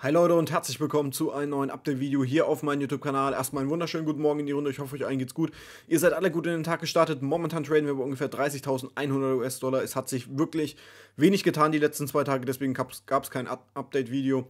Hi Leute und herzlich willkommen zu einem neuen Update-Video hier auf meinem YouTube-Kanal. Erstmal einen wunderschönen guten Morgen in die Runde, ich hoffe euch allen geht's gut. Ihr seid alle gut in den Tag gestartet, momentan traden wir bei ungefähr 30.100 US-Dollar. Es hat sich wirklich wenig getan die letzten zwei Tage, deswegen gab es kein Update-Video.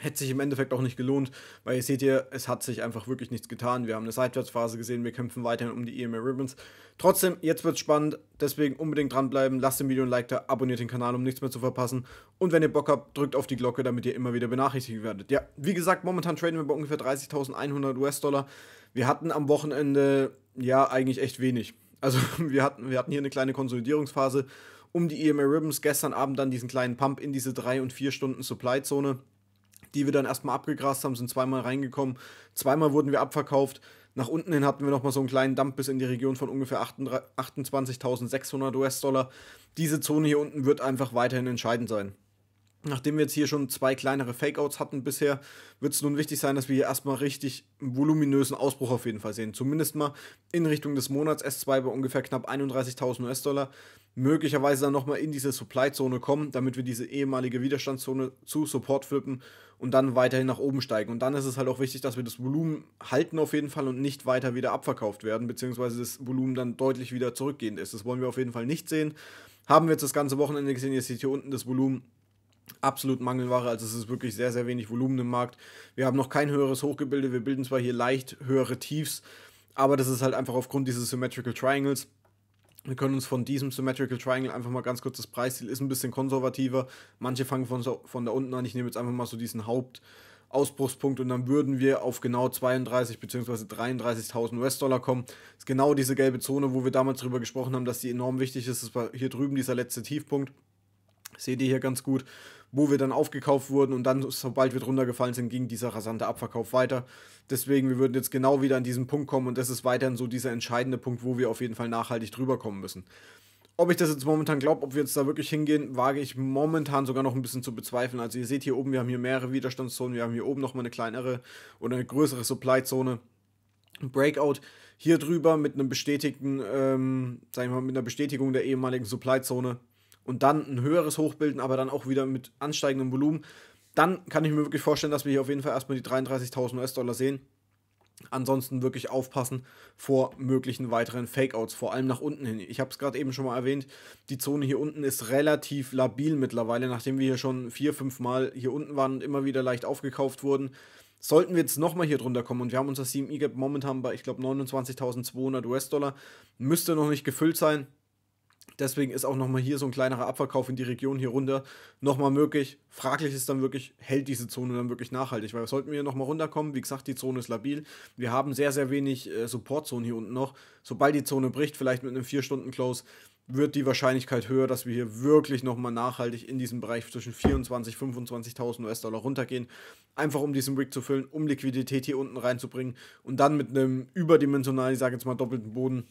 Hätte sich im Endeffekt auch nicht gelohnt, weil ihr seht ihr, es hat sich einfach wirklich nichts getan. Wir haben eine Seitwärtsphase gesehen, wir kämpfen weiterhin um die EMA Ribbons. Trotzdem, jetzt wird es spannend, deswegen unbedingt dranbleiben, lasst dem Video ein Like da, abonniert den Kanal, um nichts mehr zu verpassen. Und wenn ihr Bock habt, drückt auf die Glocke, damit ihr immer wieder benachrichtigt werdet. Ja, wie gesagt, momentan traden wir bei ungefähr 30.100 US-Dollar. Wir hatten am Wochenende, ja, eigentlich echt wenig. Also wir hatten, wir hatten hier eine kleine Konsolidierungsphase um die EMA Ribbons, gestern Abend dann diesen kleinen Pump in diese 3- und 4-Stunden-Supply-Zone die wir dann erstmal abgegrast haben, sind zweimal reingekommen. Zweimal wurden wir abverkauft. Nach unten hin hatten wir nochmal so einen kleinen Dump bis in die Region von ungefähr 28.600 US-Dollar. Diese Zone hier unten wird einfach weiterhin entscheidend sein. Nachdem wir jetzt hier schon zwei kleinere Fakeouts hatten bisher, wird es nun wichtig sein, dass wir hier erstmal richtig einen voluminösen Ausbruch auf jeden Fall sehen. Zumindest mal in Richtung des Monats S2 bei ungefähr knapp 31.000 US-Dollar. Möglicherweise dann nochmal in diese Supply-Zone kommen, damit wir diese ehemalige Widerstandszone zu Support flippen und dann weiterhin nach oben steigen. Und dann ist es halt auch wichtig, dass wir das Volumen halten auf jeden Fall und nicht weiter wieder abverkauft werden, beziehungsweise das Volumen dann deutlich wieder zurückgehend ist. Das wollen wir auf jeden Fall nicht sehen. Haben wir jetzt das ganze Wochenende gesehen, ihr seht hier unten das Volumen absolut Mangelware. Also es ist wirklich sehr, sehr wenig Volumen im Markt. Wir haben noch kein höheres Hochgebilde. Wir bilden zwar hier leicht höhere Tiefs, aber das ist halt einfach aufgrund dieses Symmetrical Triangles. Wir können uns von diesem Symmetrical Triangle einfach mal ganz kurz das Preisziel ist ein bisschen konservativer. Manche fangen von, so, von da unten an. Ich nehme jetzt einfach mal so diesen Hauptausbruchspunkt und dann würden wir auf genau 32 bzw. 33.000 US-Dollar kommen. Das ist genau diese gelbe Zone, wo wir damals drüber gesprochen haben, dass die enorm wichtig ist. Das war hier drüben dieser letzte Tiefpunkt. Seht ihr hier ganz gut, wo wir dann aufgekauft wurden und dann, sobald wir drunter gefallen sind, ging dieser rasante Abverkauf weiter. Deswegen, wir würden jetzt genau wieder an diesen Punkt kommen und das ist weiterhin so dieser entscheidende Punkt, wo wir auf jeden Fall nachhaltig drüber kommen müssen. Ob ich das jetzt momentan glaube, ob wir jetzt da wirklich hingehen, wage ich momentan sogar noch ein bisschen zu bezweifeln. Also ihr seht hier oben, wir haben hier mehrere Widerstandszonen, wir haben hier oben nochmal eine kleinere oder eine größere Supply-Zone. Breakout hier drüber mit einem bestätigten, ähm, sagen wir mal, mit einer Bestätigung der ehemaligen Supply-Zone und dann ein höheres hochbilden, aber dann auch wieder mit ansteigendem Volumen, dann kann ich mir wirklich vorstellen, dass wir hier auf jeden Fall erstmal die 33.000 US-Dollar sehen. Ansonsten wirklich aufpassen vor möglichen weiteren Fakeouts, vor allem nach unten hin. Ich habe es gerade eben schon mal erwähnt, die Zone hier unten ist relativ labil mittlerweile, nachdem wir hier schon vier, fünf Mal hier unten waren und immer wieder leicht aufgekauft wurden. Sollten wir jetzt nochmal hier drunter kommen und wir haben unser CME-Gap momentan bei, ich glaube, 29.200 US-Dollar, müsste noch nicht gefüllt sein Deswegen ist auch nochmal hier so ein kleinerer Abverkauf in die Region hier runter nochmal möglich. Fraglich ist dann wirklich, hält diese Zone dann wirklich nachhaltig, weil sollten wir hier nochmal runterkommen, wie gesagt, die Zone ist labil. Wir haben sehr, sehr wenig äh, Supportzone hier unten noch. Sobald die Zone bricht, vielleicht mit einem 4-Stunden-Close, wird die Wahrscheinlichkeit höher, dass wir hier wirklich nochmal nachhaltig in diesem Bereich zwischen 24.000 und 25.000 US-Dollar runtergehen. Einfach um diesen Rig zu füllen, um Liquidität hier unten reinzubringen und dann mit einem überdimensionalen, ich sage jetzt mal doppelten Boden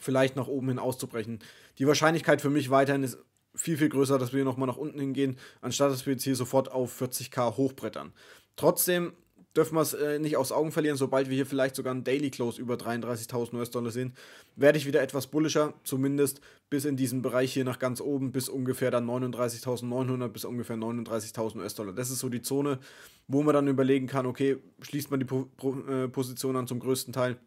vielleicht nach oben hin auszubrechen. Die Wahrscheinlichkeit für mich weiterhin ist viel, viel größer, dass wir hier nochmal nach unten hingehen, anstatt dass wir jetzt hier sofort auf 40k hochbrettern. Trotzdem dürfen wir es äh, nicht aus Augen verlieren, sobald wir hier vielleicht sogar einen Daily Close über 33.000 US-Dollar sehen, werde ich wieder etwas bullischer, zumindest bis in diesen Bereich hier nach ganz oben, bis ungefähr dann 39.900 bis ungefähr 39.000 US-Dollar. Das ist so die Zone, wo man dann überlegen kann, okay, schließt man die po po äh, Position dann zum größten Teil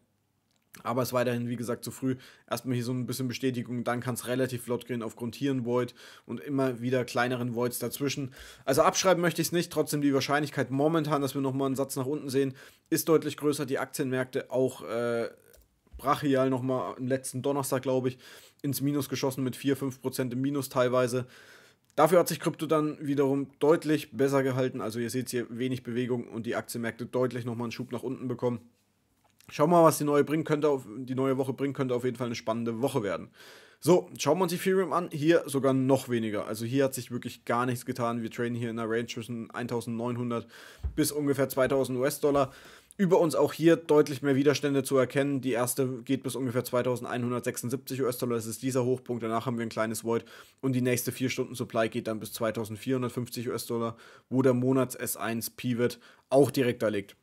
aber es ist weiterhin, wie gesagt, zu früh. Erstmal hier so ein bisschen Bestätigung, dann kann es relativ flott gehen aufgrund hier ein Void und immer wieder kleineren Voids dazwischen. Also abschreiben möchte ich es nicht, trotzdem die Wahrscheinlichkeit momentan, dass wir nochmal einen Satz nach unten sehen, ist deutlich größer. Die Aktienmärkte auch äh, brachial nochmal am letzten Donnerstag, glaube ich, ins Minus geschossen mit 4-5% im Minus teilweise. Dafür hat sich Krypto dann wiederum deutlich besser gehalten. Also ihr seht hier wenig Bewegung und die Aktienmärkte deutlich nochmal einen Schub nach unten bekommen. Schauen wir mal, was die neue, bringen könnte, auf, die neue Woche bringen könnte. Auf jeden Fall eine spannende Woche werden. So, schauen wir uns Ethereum an. Hier sogar noch weniger. Also hier hat sich wirklich gar nichts getan. Wir traden hier in einer Range zwischen 1900 bis ungefähr 2000 US-Dollar. Über uns auch hier deutlich mehr Widerstände zu erkennen. Die erste geht bis ungefähr 2176 US-Dollar. Das ist dieser Hochpunkt. Danach haben wir ein kleines Void. Und die nächste 4-Stunden-Supply geht dann bis 2450 US-Dollar, wo der Monats S1 Pivot auch direkt da liegt.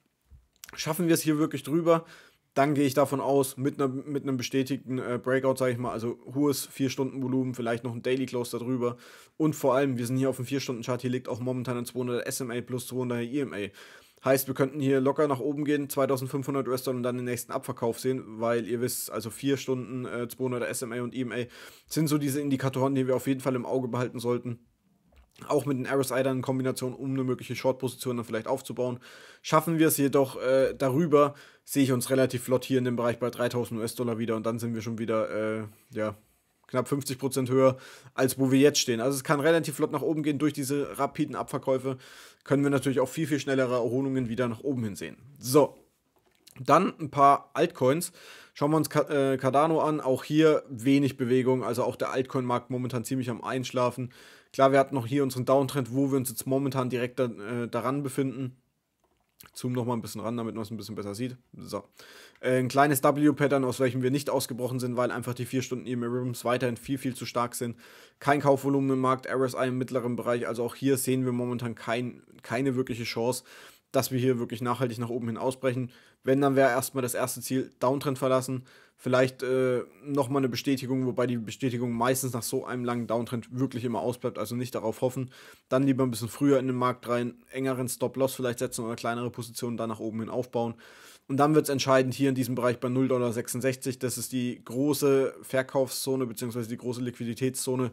Schaffen wir es hier wirklich drüber? Dann gehe ich davon aus, mit, einer, mit einem bestätigten äh, Breakout, sage ich mal, also hohes 4-Stunden-Volumen, vielleicht noch ein Daily Close darüber. Und vor allem, wir sind hier auf dem 4-Stunden-Chart, hier liegt auch momentan ein 200 SMA plus 200 EMA. Heißt, wir könnten hier locker nach oben gehen, 2500 US-Dollar und dann den nächsten Abverkauf sehen, weil ihr wisst, also 4 Stunden, äh, 200 SMA und EMA sind so diese Indikatoren, die wir auf jeden Fall im Auge behalten sollten auch mit den Arrows Eidern in Kombination, um eine mögliche Short-Position dann vielleicht aufzubauen. Schaffen wir es jedoch äh, darüber, sehe ich uns relativ flott hier in dem Bereich bei 3000 US-Dollar wieder und dann sind wir schon wieder, äh, ja, knapp 50 höher, als wo wir jetzt stehen. Also es kann relativ flott nach oben gehen durch diese rapiden Abverkäufe. Können wir natürlich auch viel, viel schnellere Erholungen wieder nach oben hin sehen. So, dann ein paar Altcoins. Schauen wir uns äh, Cardano an. Auch hier wenig Bewegung. Also auch der Altcoin-Markt momentan ziemlich am Einschlafen. Klar, wir hatten noch hier unseren Downtrend, wo wir uns jetzt momentan direkt da, äh, daran befinden. Zoom nochmal ein bisschen ran, damit man es ein bisschen besser sieht. So. Äh, ein kleines W-Pattern, aus welchem wir nicht ausgebrochen sind, weil einfach die 4 Stunden e mail Ribbons weiterhin viel, viel zu stark sind. Kein Kaufvolumen im Markt, RSI im mittleren Bereich. Also auch hier sehen wir momentan kein, keine wirkliche Chance, dass wir hier wirklich nachhaltig nach oben hin ausbrechen. Wenn, dann wäre erstmal das erste Ziel Downtrend verlassen. Vielleicht äh, nochmal eine Bestätigung, wobei die Bestätigung meistens nach so einem langen Downtrend wirklich immer ausbleibt, also nicht darauf hoffen. Dann lieber ein bisschen früher in den Markt rein, engeren Stop-Loss vielleicht setzen oder kleinere Positionen da nach oben hin aufbauen. Und dann wird es entscheidend hier in diesem Bereich bei 0,66 Dollar. Das ist die große Verkaufszone bzw. die große Liquiditätszone,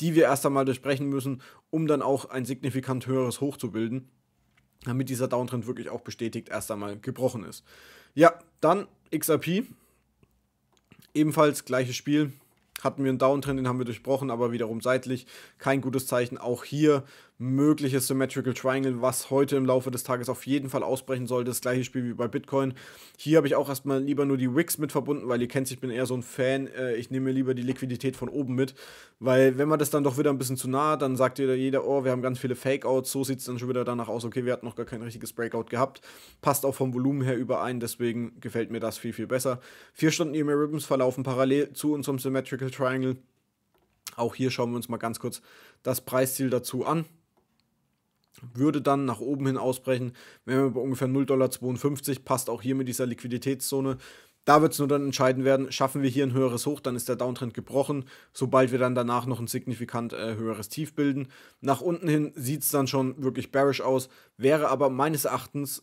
die wir erst einmal durchbrechen müssen, um dann auch ein signifikant höheres Hoch zu bilden damit dieser Downtrend wirklich auch bestätigt erst einmal gebrochen ist. Ja, dann XRP. Ebenfalls gleiches Spiel. Hatten wir einen Downtrend, den haben wir durchbrochen, aber wiederum seitlich. Kein gutes Zeichen. Auch hier mögliches Symmetrical Triangle, was heute im Laufe des Tages auf jeden Fall ausbrechen sollte. Das gleiche Spiel wie bei Bitcoin. Hier habe ich auch erstmal lieber nur die Wicks mit verbunden, weil ihr kennt, ich bin eher so ein Fan. Äh, ich nehme lieber die Liquidität von oben mit, weil wenn man das dann doch wieder ein bisschen zu nah, dann sagt jeder, jeder oh, wir haben ganz viele Fakeouts. So sieht es dann schon wieder danach aus. Okay, wir hatten noch gar kein richtiges Breakout gehabt. Passt auch vom Volumen her überein, deswegen gefällt mir das viel, viel besser. Vier Stunden E-Mail Ribbons verlaufen parallel zu unserem Symmetrical Triangle. Auch hier schauen wir uns mal ganz kurz das Preisziel dazu an würde dann nach oben hin ausbrechen, wären wir bei ungefähr 0,52 Dollar, passt auch hier mit dieser Liquiditätszone. Da wird es nur dann entscheiden werden, schaffen wir hier ein höheres Hoch, dann ist der Downtrend gebrochen, sobald wir dann danach noch ein signifikant äh, höheres Tief bilden. Nach unten hin sieht es dann schon wirklich bearish aus, wäre aber meines Erachtens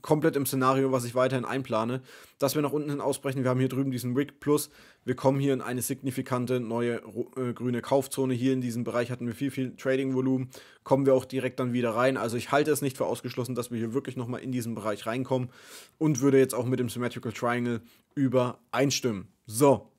komplett im Szenario, was ich weiterhin einplane, dass wir nach unten hin ausbrechen. Wir haben hier drüben diesen Wick Plus. Wir kommen hier in eine signifikante neue äh, grüne Kaufzone. Hier in diesem Bereich hatten wir viel, viel Trading-Volumen. Kommen wir auch direkt dann wieder rein. Also ich halte es nicht für ausgeschlossen, dass wir hier wirklich nochmal in diesen Bereich reinkommen und würde jetzt auch mit dem Symmetrical Triangle übereinstimmen. So,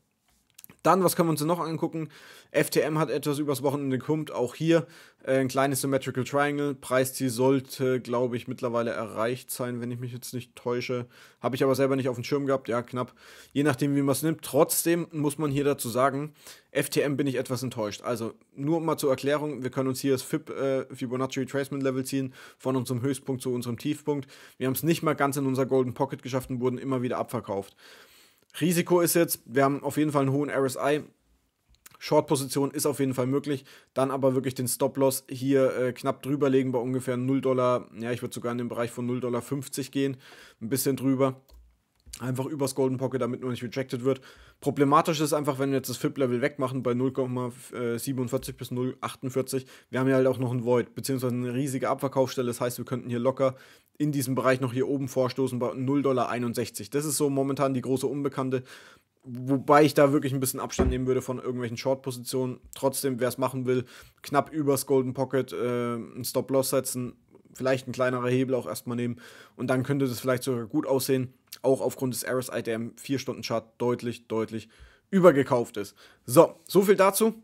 dann, was können wir uns denn noch angucken? FTM hat etwas übers Wochenende gekummt, auch hier äh, ein kleines Symmetrical Triangle. Preisziel sollte, glaube ich, mittlerweile erreicht sein, wenn ich mich jetzt nicht täusche. Habe ich aber selber nicht auf dem Schirm gehabt, ja, knapp. Je nachdem, wie man es nimmt. Trotzdem muss man hier dazu sagen, FTM bin ich etwas enttäuscht. Also, nur mal zur Erklärung, wir können uns hier das FIB, äh, Fibonacci Retracement Level ziehen, von unserem Höchstpunkt zu unserem Tiefpunkt. Wir haben es nicht mal ganz in unser Golden Pocket geschafft und wurden immer wieder abverkauft. Risiko ist jetzt, wir haben auf jeden Fall einen hohen RSI. Short-Position ist auf jeden Fall möglich. Dann aber wirklich den Stop-Loss hier äh, knapp drüber legen bei ungefähr 0 Dollar. Ja, ich würde sogar in den Bereich von 0 Dollar 50 gehen. Ein bisschen drüber. Einfach übers Golden Pocket, damit nur nicht rejected wird. Problematisch ist einfach, wenn wir jetzt das FIP-Level wegmachen bei 0,47 äh, bis 0,48, wir haben ja halt auch noch ein Void, beziehungsweise eine riesige Abverkaufsstelle. Das heißt, wir könnten hier locker in diesem Bereich noch hier oben vorstoßen bei 0,61 Dollar. Das ist so momentan die große Unbekannte. Wobei ich da wirklich ein bisschen Abstand nehmen würde von irgendwelchen Short-Positionen. Trotzdem, wer es machen will, knapp übers Golden Pocket äh, einen Stop-Loss setzen, vielleicht ein kleinerer Hebel auch erstmal nehmen und dann könnte das vielleicht sogar gut aussehen, auch aufgrund des RSI, der im 4-Stunden-Chart deutlich, deutlich übergekauft ist. So, so viel dazu.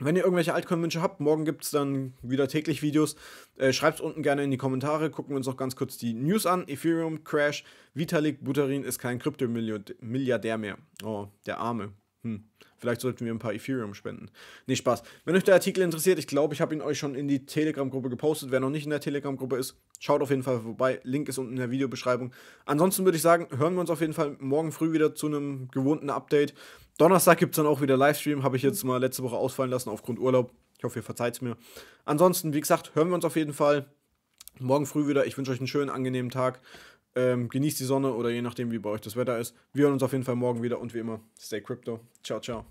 Wenn ihr irgendwelche Altcoin-Wünsche habt, morgen gibt es dann wieder täglich Videos. Äh, Schreibt es unten gerne in die Kommentare. Gucken wir uns noch ganz kurz die News an. Ethereum Crash. Vitalik Buterin ist kein Kryptomilliardär mehr. Oh, der Arme. Hm. Vielleicht sollten wir ein paar Ethereum spenden. Nee, Spaß. Wenn euch der Artikel interessiert, ich glaube, ich habe ihn euch schon in die Telegram-Gruppe gepostet. Wer noch nicht in der Telegram-Gruppe ist, schaut auf jeden Fall vorbei. Link ist unten in der Videobeschreibung. Ansonsten würde ich sagen, hören wir uns auf jeden Fall morgen früh wieder zu einem gewohnten Update. Donnerstag gibt es dann auch wieder Livestream. Habe ich jetzt mal letzte Woche ausfallen lassen aufgrund Urlaub. Ich hoffe, ihr verzeiht es mir. Ansonsten, wie gesagt, hören wir uns auf jeden Fall morgen früh wieder. Ich wünsche euch einen schönen, angenehmen Tag. Ähm, genießt die Sonne oder je nachdem, wie bei euch das Wetter ist. Wir hören uns auf jeden Fall morgen wieder und wie immer, stay crypto. Ciao, ciao.